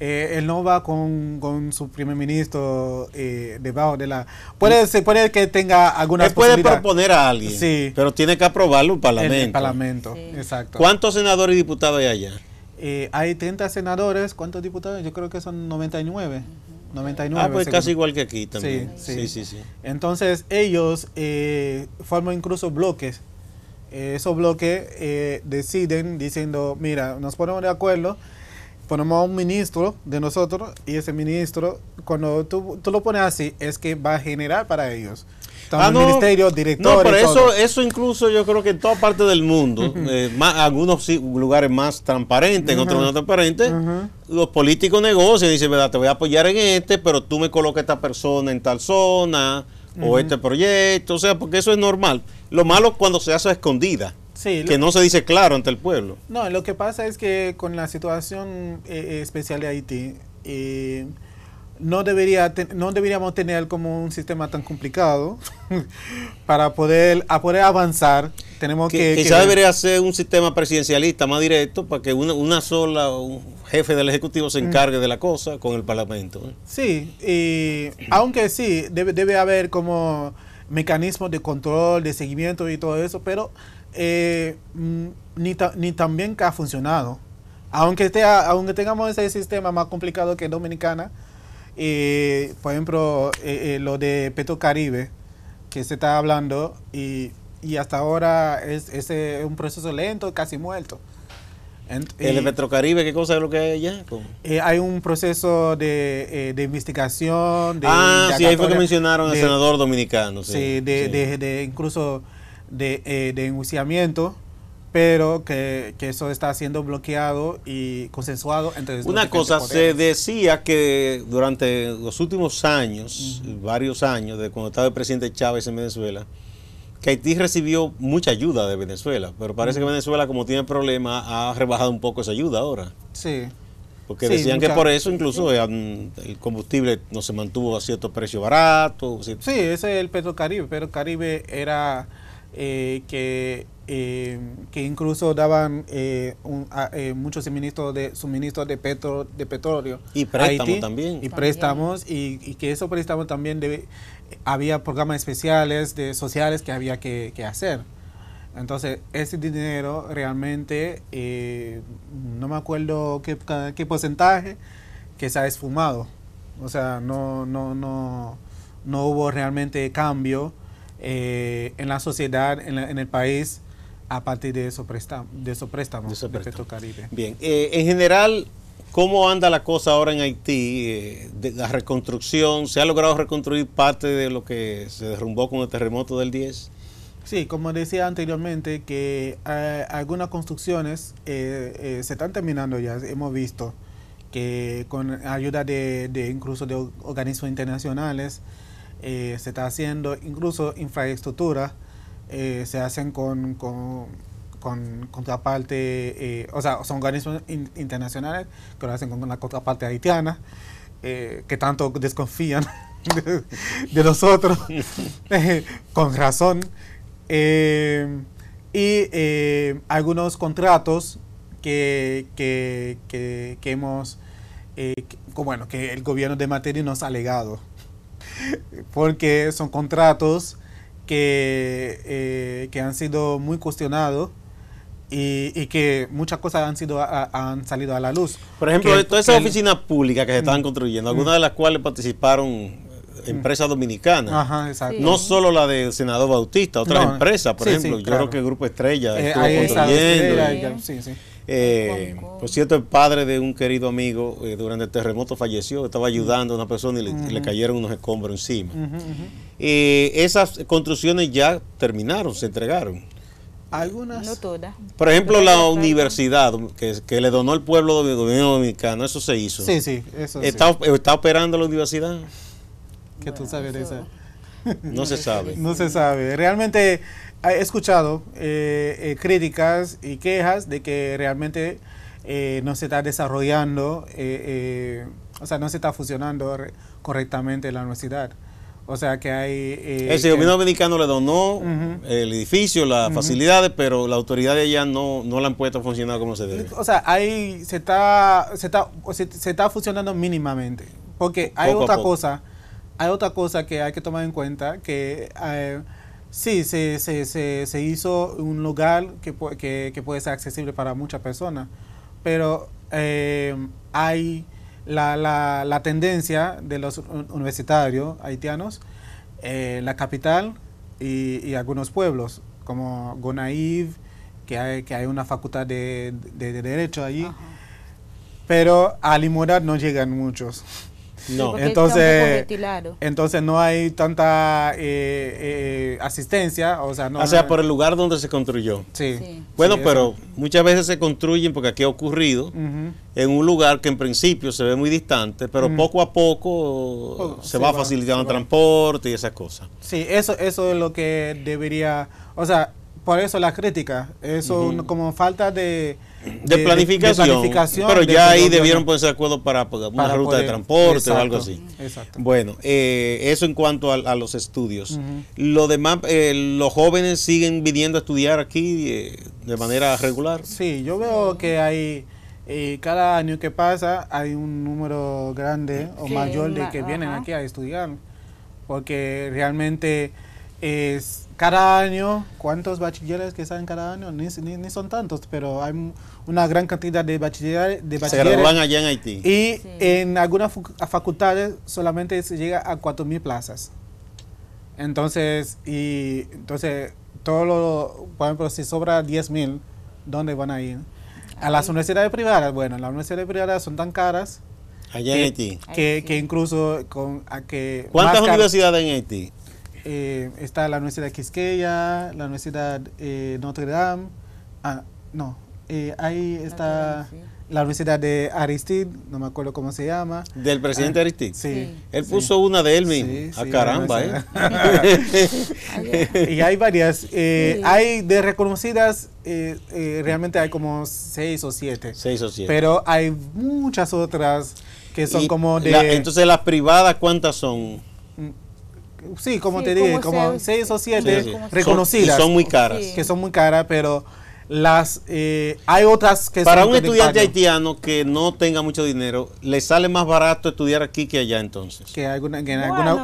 eh, él no va con, con su primer ministro eh, debajo de la... Puede, puede que tenga alguna... puede proponer a alguien, sí. pero tiene que aprobarlo el Parlamento. el Parlamento, exacto. ¿Cuántos senadores y diputados hay allá? Eh, hay 30 senadores, ¿cuántos diputados? Yo creo que son 99. 99. Ah, pues casi igual que aquí también. Sí, sí, sí. Entonces ellos forman incluso bloques. esos bloques deciden diciendo, mira, nos ponemos de acuerdo ponemos a un ministro de nosotros y ese ministro, cuando tú, tú lo pones así, es que va a generar para ellos. Ah, no, ministerio, director. No, pero eso, eso incluso yo creo que en toda parte del mundo, eh, algunos lugares más transparentes, en otros no transparentes, los políticos negocian y dicen, ¿verdad? Te voy a apoyar en este, pero tú me colocas esta persona en tal zona o este proyecto, o sea, porque eso es normal. Lo malo es cuando se hace a escondida que no se dice claro ante el pueblo. No, lo que pasa es que con la situación eh, eh, especial de Haití, eh, no, debería deberíamos tener como un sistema tan complicado para poder, poder avanzar. Tenemos que, que debería ser un sistema presidencialista más directo para que una, sola un jefe del Ejecutivo se mm. encargue de la cosa con el Parlamento. Sí, y, aunque sí, debe, debe haber como mecanismos de control, de seguimiento y todo eso, pero eh, mm, ni, tan bien que ha funcionado. Aunque, aunque tengamos ese sistema más complicado que Dominicana, eh, por ejemplo, eh, lo de PetroCaribe, que se está hablando, y, hasta ahora es, un proceso lento, casi muerto. ¿El de Petrocaribe qué cosa es lo que es hay un proceso de, investigación. ah, sí, ahí fue que mencionaron al senador dominicano. sí. de, incluso eh, de, enjuiciamiento, pero que, eso está siendo bloqueado y consensuado entre Una cosa, se decía que durante los últimos años, varios años, de cuando estaba el presidente Chávez en Venezuela, que Haití recibió mucha ayuda de Venezuela, pero parece que Venezuela, como tiene problemas, ha rebajado un poco esa ayuda ahora. Sí. Porque decían que por eso incluso el combustible no se mantuvo a cierto precio barato. Sí, ese es el Caribe pero Caribe era eh, que, eh, que incluso daban eh, muchos suministros de, suministros de, de petróleo. Y préstamos también. Y préstamos, Y, que esos préstamos también había programas especiales de sociales que había que, hacer. Entonces, ese dinero realmente, no me acuerdo qué, porcentaje, que se ha esfumado. O sea, no, no, no, no hubo realmente cambio eh, en la sociedad, en, el país, a partir de esos préstamos de, esos préstamos, Bien, eh, en general, ¿cómo anda la cosa ahora en Haití? Eh, de la reconstrucción, ¿se ha logrado reconstruir parte de lo que se derrumbó con el terremoto del 10? Sí, como decía anteriormente, que algunas construcciones se están terminando ya, hemos visto que con ayuda de incluso de organismos internacionales, eh, se está haciendo, incluso infraestructura, eh, se hacen con, con, contraparte, eh, o sea, son organismos internacionales que lo hacen con una contraparte haitiana, que tanto desconfían de, nosotros, con razón. y algunos contratos que, hemos, bueno, que el gobierno de Materi nos ha legado porque son contratos que, eh, que han sido muy cuestionados y, que muchas cosas han sido han salido a la luz. Por ejemplo, todas esas oficinas públicas que se están mm. construyendo, algunas mm. de las cuales participaron empresas dominicanas. No solo la del senador Bautista, otras empresas, por ejemplo. Yo creo que el Grupo Estrella eh, estuvo construyendo. Eh, por cierto, el padre de un querido amigo eh, durante el terremoto falleció, estaba ayudando a una persona y le, cayeron unos escombros encima. Eh, esas construcciones ya terminaron, se entregaron. Algunas. No todas. Por ejemplo, la universidad que, le donó el pueblo dominicano, eso se hizo. Sí, sí, eso ¿Está, ¿Está operando la universidad? Que tú sabes eso. No se sabe. no se sabe. Realmente he escuchado eh, eh, críticas y quejas de que realmente eh, no se está desarrollando, o sea, no se está funcionando correctamente la universidad. O sea que hay... el gobierno dominicano le donó el edificio, las facilidades, pero la autoridad de allá no, no la han puesto a funcionar como se debe. O sea, ahí se está, se está, funcionando mínimamente. Porque hay otra cosa hay otra cosa que hay que tomar en cuenta, que eh, sí, se, hizo un lugar que, puede ser accesible para muchas personas, pero eh, hay la, tendencia de los universitarios haitianos, eh, la capital y, algunos pueblos, como Gonaiv, que hay, que hay una facultad de, Derecho allí, pero a Limorad no llegan muchos. No. Este entonces, entonces no hay tanta eh, eh, asistencia. O sea, no, por el lugar donde se construyó. Sí. Bueno, pero muchas veces se construyen, porque aquí ha ocurrido, en un lugar que en principio se ve muy distante, pero poco a poco oh, se, va, facilitando el transporte y esas cosas. Sí, eso, eso es lo que debería... O sea, por eso la crítica, eso como falta de eh, de, planificación, Pero ya ahí debieron ponerse de acuerdo para, pues, una ruta de transporte o algo así. Bueno, eh, eso en cuanto a, los estudios. Lo demás, eh, los jóvenes siguen viniendo a estudiar aquí de manera regular. Sí, yo veo que hay. cada año que pasa hay un número grande o mayor de que vienen aquí a estudiar, porque realmente es cada año, ¿cuántos bachilleres que salen cada año? ni son tantos, pero hay una gran cantidad de bachilleres. De bachilleres allá en Haití. Y en algunas facultades solamente se llega a 4.000 plazas. Entonces, y entonces, todo lo, por ejemplo, si sobra 10.000, ¿dónde van a ir? A las universidades privadas, bueno, las universidades privadas son tan caras. Allá en Haití. Que, incluso con a que. ¿Cuántas universidades en Haití? Eh, está la Universidad de Quisqueya, la Universidad eh, Notre Dame, ah, no, eh, ahí está la Universidad de Aristide, no me acuerdo cómo se llama. ¿Del presidente ah, Aristide? Sí. Él puso una de él mismo. Ah, A caramba, ¿eh? y hay varias. Eh, hay de reconocidas, eh, realmente hay como seis o siete. Seis o siete. Pero hay muchas otras que son como de... entonces, ¿las privadas cuántas son? Mm, sí, como te dije, como, seis o siete reconocidas. Son, son muy caras. Que son muy caras, pero las eh, hay otras que para un estudiante haitiano que no tenga mucho dinero le sale más barato estudiar aquí que allá entonces que alguna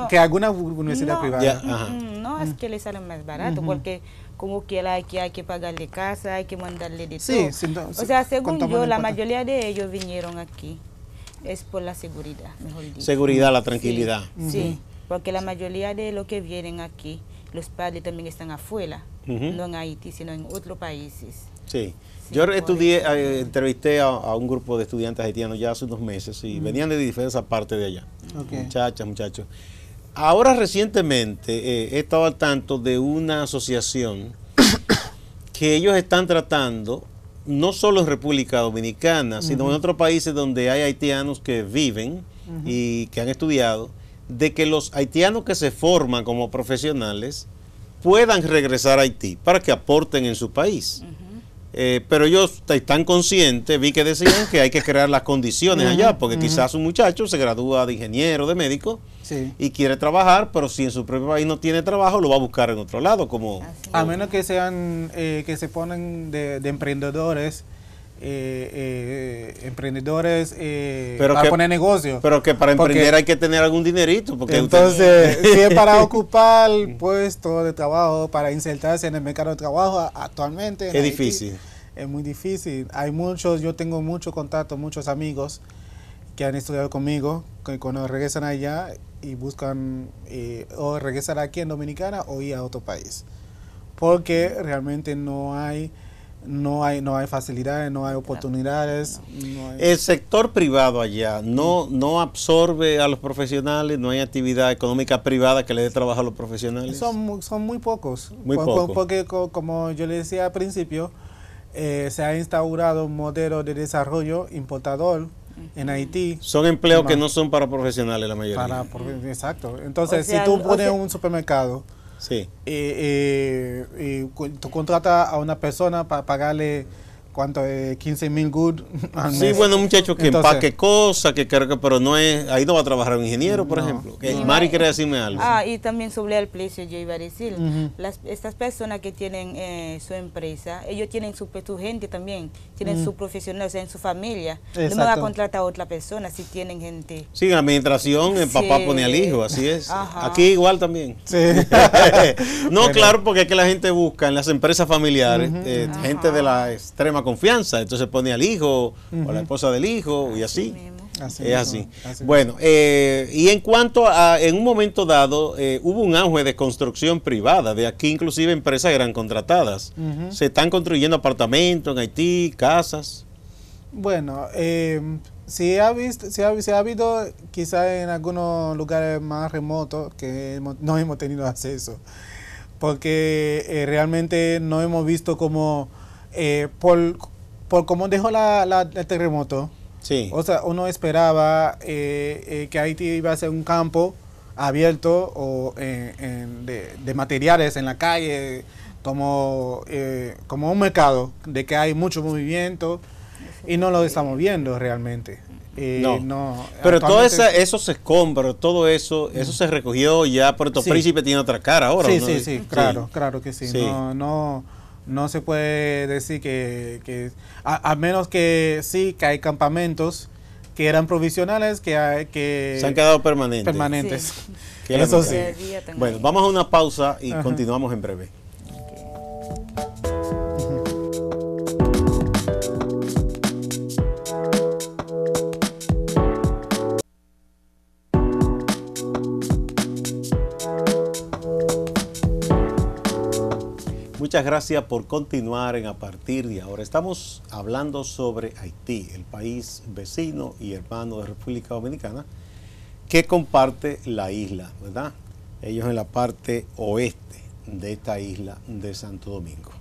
que alguna universidad privada mm, no es que le sale más barato porque como quiera hay que pagarle casa hay que mandarle de todo o sea según yo la mayoría de ellos vinieron aquí es por la seguridad seguridad la tranquilidad sí porque la mayoría de los que vienen aquí los padres también están afuera, no en Haití, sino en otros países. Sí. yo estudié, eh, entrevisté a, un grupo de estudiantes haitianos ya hace unos meses y venían de diferentes partes de allá, muchachas, muchachos. Ahora recientemente eh, he estado al tanto de una asociación que ellos están tratando, no solo en República Dominicana, sino en otros países donde hay haitianos que viven y que han estudiado, de que los haitianos que se forman como profesionales puedan regresar a Haití para que aporten en su país. Eh, pero ellos están conscientes, vi que decían que hay que crear las condiciones allá, porque quizás un muchacho se gradúa de ingeniero, de médico, y quiere trabajar, pero si en su propio país no tiene trabajo, lo va a buscar en otro lado. como A menos que sean, eh, que se ponen de, de emprendedores, eh, eh, emprendedores eh, para poner negocios. Pero que para emprender hay que tener algún dinerito. Porque entonces, si es para ocupar puesto de trabajo, para insertarse en el mercado de trabajo actualmente. Es difícil. Es muy difícil. Hay muchos, yo tengo muchos contactos, muchos amigos que han estudiado conmigo, que cuando regresan allá y buscan o regresar aquí en Dominicana o ir a otro país. Porque realmente no hay no hay no hay facilidades, no hay oportunidades. El sector privado allá no no absorbe a los profesionales, no hay actividad económica privada que le dé trabajo a los profesionales. Son, son muy pocos. Muy Porque como yo le decía al principio, eh, se ha instaurado un modelo de desarrollo importador en Haití. Son empleos que no son para profesionales la mayoría. exacto. Entonces, si tú pones un supermercado Sí. Eh, eh, eh, a una persona para pagarle ¿Cuánto es? Eh, 15 mil good. Sí, bueno, muchachos que empaque cosas, que creo que, pero no es. Ahí no va a trabajar un ingeniero, por ejemplo. Que Mari quiere decirme algo. Ah, y también sobre el precio, yo iba a decir. las, estas personas que tienen eh, su empresa, ellos tienen su, pues, su gente también, tienen su profesional, o sea, en su familia. No me va a contratar a otra persona si tienen gente. Sí, en administración, el papá pone al hijo, así es. Aquí igual también. Sí. no, claro, porque es que la gente busca en las empresas familiares, eh, gente de la extrema confianza. Entonces pone al hijo o a la esposa del hijo y así. es así. bueno, eh, y en cuanto a, en un momento dado, eh, hubo un auge de construcción privada. De aquí inclusive empresas eran contratadas. Se están construyendo apartamentos en Haití, casas. Bueno, eh, si ha visto, si ha, habido quizás en algunos lugares más remotos que no hemos tenido acceso porque realmente no hemos visto cómo eh, por, por cómo dejó la, el terremoto, sí. o sea, uno esperaba eh, eh, que Haití iba a ser un campo abierto o de, materiales en la calle, como, como un mercado, de que hay mucho movimiento y no lo estamos viendo realmente. no. Pero todo eso se escombros, todo eso, eso se recogió ya Puerto Príncipe tiene otra cara ahora. Sí, sí, sí, claro, claro que sí. sí. No, no, no se puede decir que, que a, menos que sí, que hay campamentos que eran provisionales, que, hay, que se han quedado permanentes. Permanentes. Bueno, vamos a una pausa y continuamos en breve. Muchas gracias por continuar en a partir de ahora. Estamos hablando sobre Haití, el país vecino y hermano de República Dominicana que comparte la isla, ¿verdad? Ellos en la parte oeste de esta isla de Santo Domingo.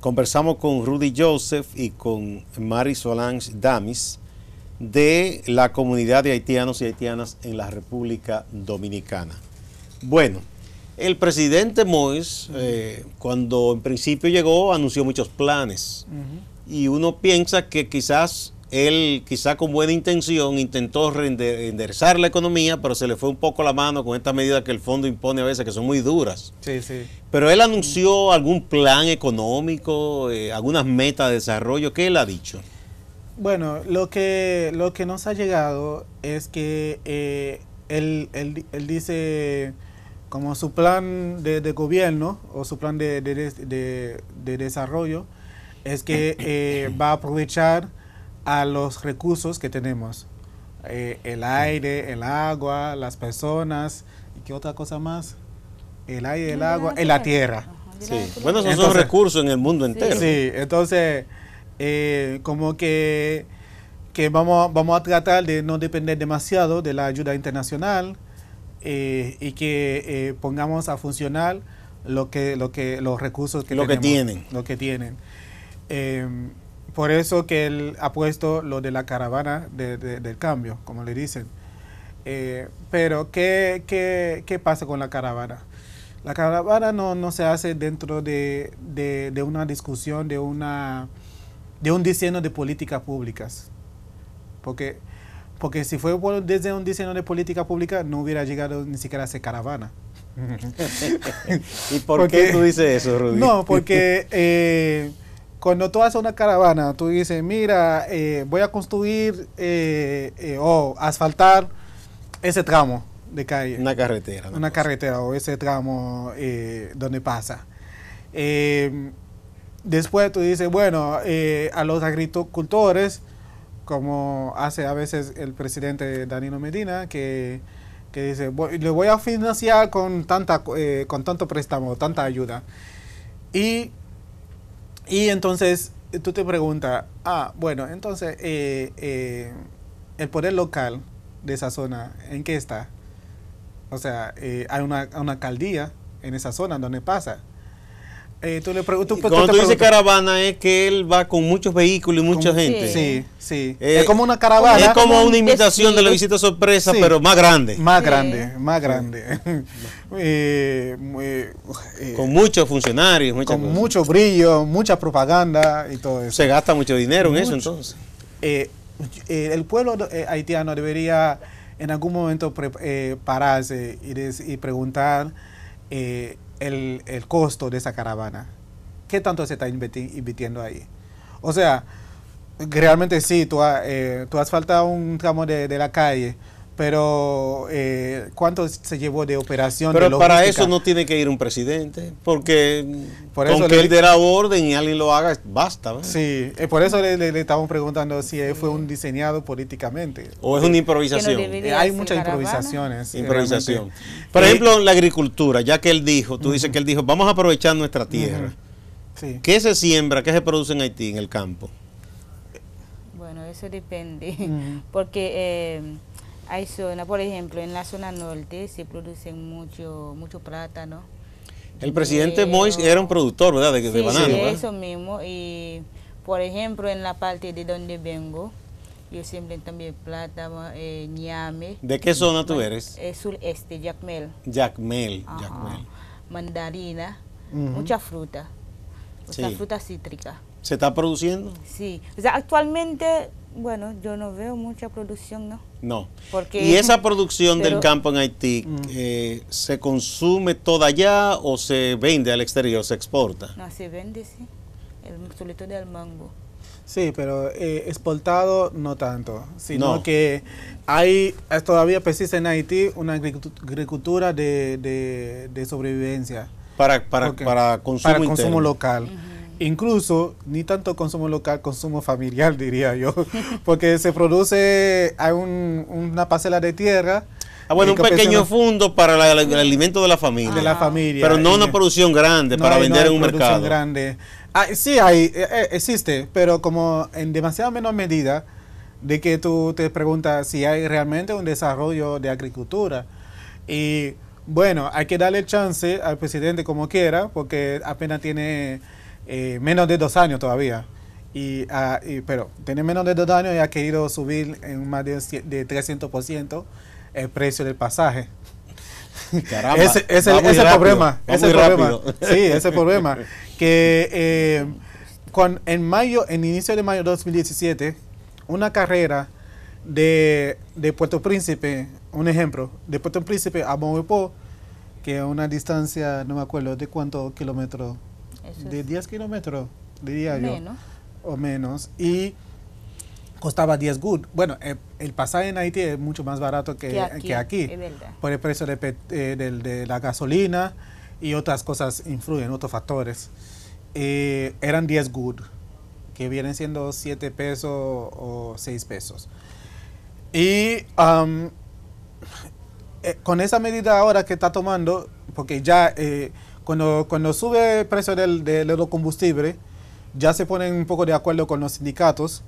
Conversamos con Rudy Joseph y con Mary Solange Damis de la comunidad de haitianos y haitianas en la República Dominicana. Bueno, el presidente Mois, eh, cuando en principio llegó, anunció muchos planes. Y uno piensa que quizás él, quizás con buena intención, intentó enderezar la economía, pero se le fue un poco la mano con estas medidas que el fondo impone a veces, que son muy duras. Sí, sí. Pero él anunció algún plan económico, eh, algunas metas de desarrollo. ¿Qué él ha dicho? Bueno, lo que, lo que nos ha llegado es que eh, él dice como su plan de, gobierno o su plan de, desarrollo es que eh, va a aprovechar a los recursos que tenemos. Eh, el aire, el agua, las personas, ¿y qué otra cosa más? El aire, el agua, y la tierra. Sí. Bueno, esos son recursos en el mundo entero. Sí, entonces, eh, como que, vamos a tratar de no depender demasiado de la ayuda internacional, eh, y que eh, pongamos a funcionar lo que, lo que, los recursos que, lo que tienen. Lo que tienen. Em, por eso que él ha puesto lo de la caravana del cambio, como le dicen. Eh, pero, ¿qué, ¿qué, pasa con la caravana? La caravana no, se hace dentro de, una discusión, de, una, de un diseño de políticas públicas. Porque porque si fue desde un diseño de política pública no hubiera llegado ni siquiera a esa caravana. ¿Y por qué tú dices eso, Rudy? No, porque eh, cuando tú haces una caravana, tú dices, mira, eh, voy a construir eh, o asfaltar ese tramo de calle. Una carretera. una carretera o ese tramo donde pasa. después tú dices, bueno, a los agricultores como hace a veces el presidente Danilo Medina, que, dice, le voy a financiar con, tanta, eh, con tanto préstamo, tanta ayuda. Y, y entonces eh, tú te preguntas, ah, bueno, entonces eh, el poder local de esa zona, ¿en qué está? O sea, hay una, una alcaldía en esa zona donde pasa. Eh, cuando tú dices caravana es que él va con muchos vehículos y mucha gente. Sí, sí. Eh, es como una caravana. Es como una invitación de la visita sorpresa, pero más grande. Más grande, más grande. Eh, con muchos funcionarios. con mucho brillo, mucha propaganda y todo eso. Se gasta mucho dinero en eso entonces. el pueblo haitiano debería en algún momento pararse y preguntar el, costo de esa caravana. ¿Qué tanto se está invirtiendo ahí? O sea, realmente sí, tú, eh, has faltado un tramo de la calle, pero eh, ¿cuánto se llevó de operación? Pero para eso no tiene que ir un presidente, porque por con él dé la orden y alguien lo haga, basta. Sí, eh, por eso le, estamos preguntando si fue un diseñado políticamente. ¿O es una improvisación? Eh, hay muchas improvisaciones. Improvisación. Por ejemplo, en la agricultura, ya que él dijo, tú dices que él dijo, vamos a aprovechar nuestra tierra. ¿Qué se siembra, qué se produce en Haití, en el campo? Bueno, eso depende, porque hay zonas, por ejemplo, en la zona norte se producen mucho, mucho plátano. El presidente Mois era un productor, ¿verdad? De, banano, sí, eso mismo. Y, por ejemplo, en la parte de donde vengo, yo siempre también plátano, eh, ñame. ¿De qué zona tú eres? Eh, sureste, Jacmel. Jacmel, Mandarina, mucha fruta, mucha fruta cítrica. ¿Se está produciendo? Sí, o sea, actualmente bueno, yo no veo mucha producción, ¿no? No. Porque, ¿Y esa producción del campo en Haití mm. eh, se consume toda allá o se vende al exterior, se exporta? No, se vende, sí. El solito del mango. Sí, pero eh, exportado no tanto, sino que hay eh, todavía persiste en Haití una agricultura de, de, sobrevivencia. Para, para, para, consumo, local. Incluso, ni tanto consumo local, consumo familiar, diría yo, porque se produce hay una parcela de tierra. Ah, bueno, un pequeño fondo para el alimento de la familia. De la familia. Pero no una producción grande para vender en un mercado. grande. Ah, sí, e, e, existe, pero como en demasiada menor medida de que tú te preguntas si hay realmente un desarrollo de agricultura. Y bueno, hay que darle chance al presidente como quiera, porque apenas tiene eh, menos de dos años todavía. Y, ah, pero tiene menos de dos años y ha querido subir en más de, 300% el precio del pasaje. Caramba, ese, es el problema, ese problema, sí, ese problema que eh, con, en mayo, en inicio de mayo de 2017, una carrera de, Puerto Príncipe, un ejemplo, de Puerto Príncipe a Po que es una distancia, no me acuerdo de cuántos kilómetros, de 10 kilómetros de día o menos y costaba 10 good. Bueno, eh, el pasaje en Haití es mucho más barato que, eh, aquí, por el precio eh, de, la gasolina y otras cosas influyen, otros factores. eran 10 good, que vienen siendo 7 pesos o 6 pesos. Y um, con esa medida ahora que está tomando, porque ya cuando, cuando sube el precio del, del ya se ponen un poco de acuerdo con los sindicatos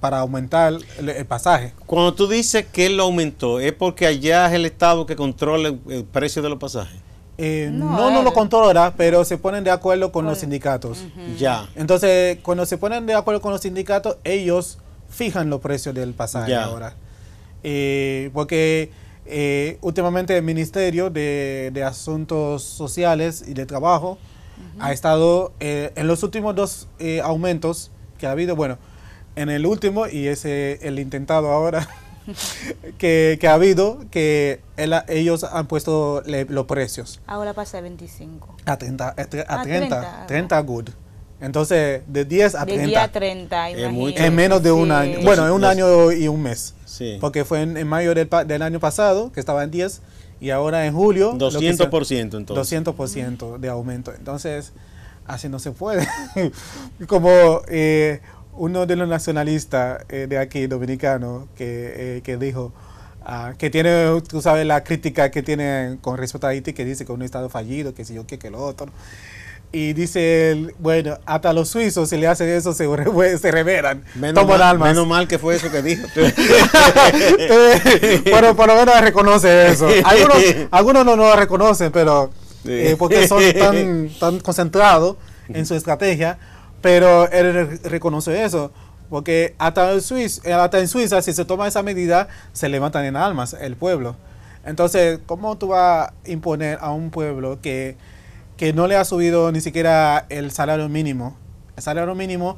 para aumentar el, pasaje. Cuando tú dices que él lo aumentó, ¿es porque allá es el Estado que controla el, precio de los pasajes? Eh, no, no, lo controla, pero se ponen de acuerdo con los pues, sindicatos. Ya. Entonces, cuando se ponen de acuerdo con los sindicatos, ellos fijan los precios del pasaje ahora. Eh, porque eh, últimamente el Ministerio de, Asuntos Sociales y de Trabajo ha estado eh, en los últimos dos eh, aumentos que ha habido, bueno, en el último y es el intentado ahora que, ha habido, que ellos han puesto los precios. Ahora pasa de 25. A 30, 30, 30 good. Entonces, de 10 a 30. En menos de un año. Bueno, en un año y un mes. Porque fue en, mayo del, año pasado, que estaba en 10, y ahora en julio. 200% entonces. 200% de aumento. Entonces, así no se puede. Como eh, uno de los nacionalistas eh, de aquí, dominicano, que, eh, que dijo... Ah, que tiene, tú sabes, la crítica que tiene con respecto a Haití, que dice que un Estado fallido, que si yo, que, que el otro. Y dice él, bueno, hasta los suizos si le hacen eso se, reveran. Menos mal, menos mal, que fue eso que dijo. bueno, por lo menos reconoce eso. Algunos, algunos no lo reconocen, pero eh, porque son tan, concentrados en su estrategia, pero él reconoce eso. Porque hasta, eh, hasta en Suiza, si se toma esa medida, se levantan en almas el pueblo. Entonces, ¿cómo tú vas a imponer a un pueblo que que no le ha subido ni siquiera el salario mínimo. El salario mínimo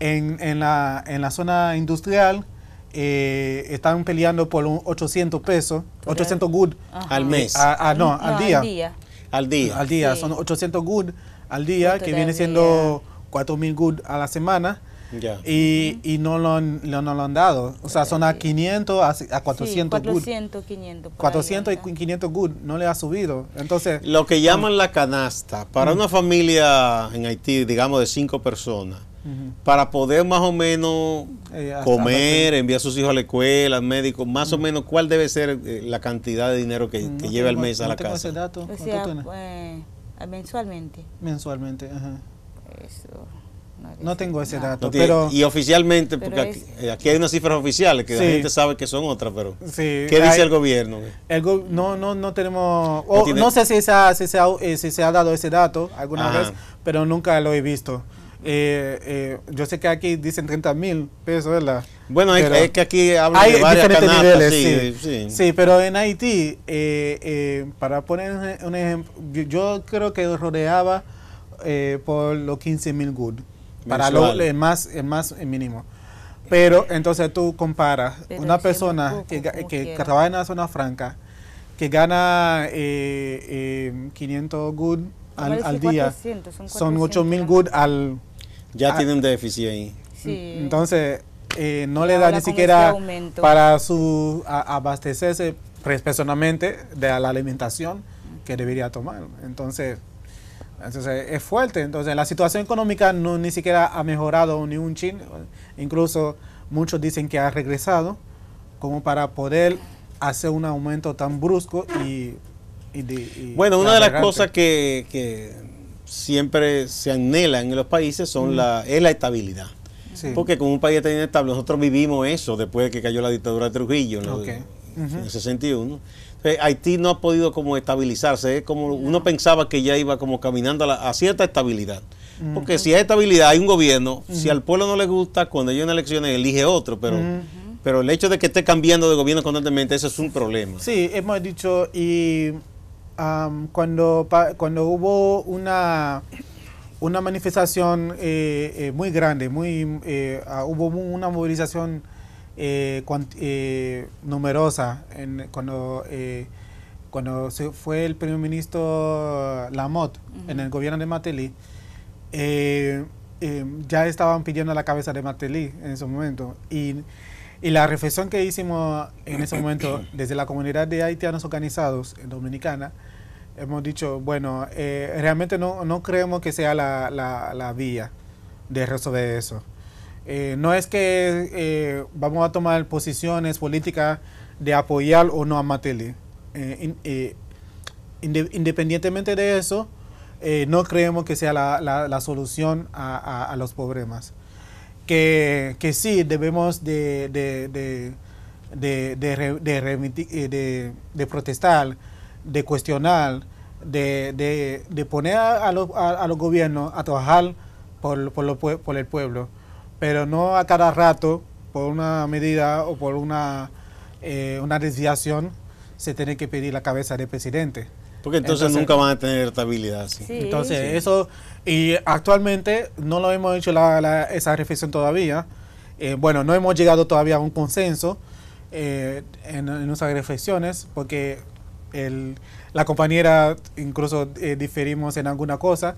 en, la, zona industrial eh, están peleando por un 800 pesos, 800 good al mes. no, al, día. al día. Al día. Son 800 good al día, que viene siendo 4.000 good a la semana. Y, y, no, lo han, no lo han dado. O sea, son a 500, a, 400 400, 500. 400 y 500 good. No le ha subido. Entonces. Lo que llaman la canasta. Para mm. una familia en Haití, digamos, de cinco personas, para poder más o menos eh, comer, enviar a sus hijos a la escuela, al médico, más o mm. menos, ¿cuál debe ser eh, la cantidad de dinero que, mm, lleva el mes a la casa? Ese dato? Pues, eh, mensualmente. Mensualmente, ajá. Eso. No tengo ese dato, pero... Y oficialmente, porque aquí, hay unas cifras oficiales que la gente sabe que son otras, pero... ¿Qué dice el gobierno? no, no, tenemos... no, sé si se, ha, si, se ha, eh, dado ese dato alguna vez, pero nunca lo he visto. Eh, eh, yo sé que aquí dicen 30 mil pesos, ¿verdad? Bueno, es, que aquí hablan de varias canales. sí, sí, pero en Haití, para poner un ejemplo, yo creo que rodeaba por los 15 mil good para lo, más, mínimo. Pero entonces tú comparas una persona que, trabaja en la zona franca, que gana 500 eh, eh, good al, día, son, 8000 good al... Ya tiene un déficit ahí. Entonces, eh, no le da ni siquiera para su abastecerse personalmente de la alimentación que debería tomar. Entonces, entonces eh, es fuerte. Entonces la situación económica no ni siquiera ha mejorado ni un chin. Incluso muchos dicen que ha regresado como para poder hacer un aumento tan brusco y... bueno, una de las cosas que, siempre se anhelan en los países son la, mm. es la estabilidad. Porque como un país está inestable, nosotros vivimos eso después de que cayó la dictadura de Trujillo en en el 61. Haití no ha podido como estabilizarse, como uno pensaba que ya iba como caminando a, cierta estabilidad. Porque si hay estabilidad, hay un gobierno, si al pueblo no le gusta, cuando hay una elección elige otro, pero... Pero el hecho de que esté cambiando de gobierno constantemente, eso es un problema. Sí, hemos dicho, y cuando, cuando hubo una, una manifestación eh, eh, muy grande, muy, eh, ah, hubo una movilización eh, eh, numerosa cuando, eh, cuando se fue el primer ministro Lamotte en el gobierno de Matelí ya estaban pidiendo la cabeza de Matelí en ese momento. Y, y, la reflexión que hicimos en ese momento desde la comunidad de haitianos organizados en Dominicana, hemos dicho, bueno, realmente no, no creemos que sea la, la, la vía de resolver eso. Eh, no es que eh, vamos a tomar posiciones políticas de apoyar o no a Matele. Eh, independientemente de eso, no creemos que sea la, solución a, los problemas. Que, sí debemos de, protestar, de cuestionar, de, poner a, a los, gobiernos a trabajar por el pueblo pero no a cada rato por una medida o por una, eh, una desviación se tiene que pedir la cabeza del presidente. Porque entonces, nunca van a tener estabilidad. ¿sí? entonces eso, y actualmente no lo hemos hecho esa reflexión todavía. Eh, bueno, no hemos llegado todavía a un consenso eh, en, nuestras reflexiones porque la compañera incluso diferimos en alguna cosa.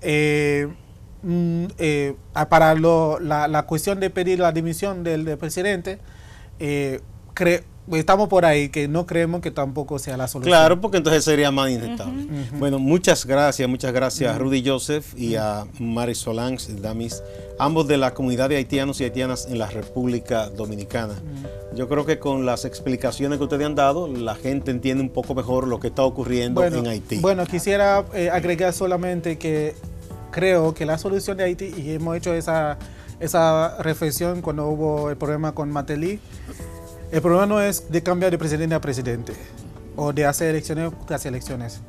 Eh, Mm, eh, para la, cuestión de pedir la dimisión del, presidente, eh, estamos por ahí, que no creemos que tampoco sea la solución. Claro, porque entonces sería más inestable. Bueno, muchas gracias, muchas gracias a Rudy Joseph y a Mari Solange Damis, ambos de la comunidad de haitianos y haitianas en la República Dominicana. Yo creo que con las explicaciones que ustedes han dado, la gente entiende un poco mejor lo que está ocurriendo en Haití. Bueno, quisiera eh, agregar solamente que creo que la solución de Haití, y hemos hecho esa, esa reflexión cuando hubo el problema con Matelí, el problema no es de cambiar de presidente a presidente o de hacer elecciones tras elecciones.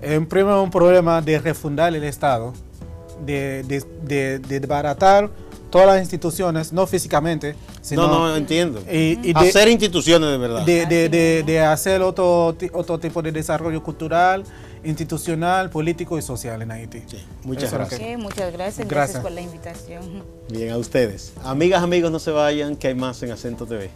El problema un problema de refundar el Estado, de, de, de, desbaratar todas las instituciones, no físicamente, sino... No, no, entiendo. Y, de, hacer instituciones de verdad. De, hacer otro, otro tipo de desarrollo cultural, institucional, político y social en Haití. muchas gracias. muchas gracias. gracias. por la invitación. Bien, a ustedes. Amigas, amigos, no se vayan, que hay más en Acento TV.